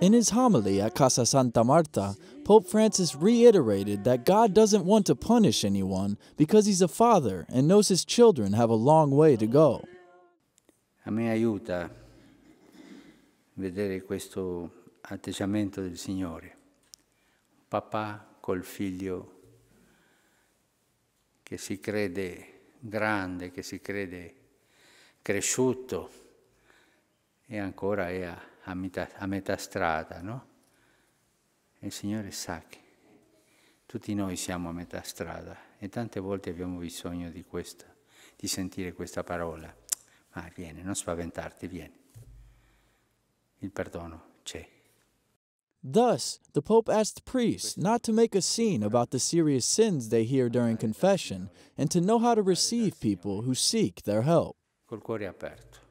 In his homily at Casa Santa Marta, Pope Francis reiterated that God doesn't want to punish anyone because he's a father and knows his children have a long way to go. A me aiuta vedere questo atteggiamento del Signore. Papà col figlio che si crede grande, che si crede cresciuto. e ancora è a, a, metà, a metà, strada, no? E il Signore sa che tutti noi siamo a metà strada e tante volte abbiamo bisogno di questo, di sentire questa parola. Ma vieni, non spaventarti, vieni. Il perdono c'è. Thus, the Pope asked priests not to make a scene about the serious sins they hear during confession and to know how to receive people who seek their help. Col cuore aperto.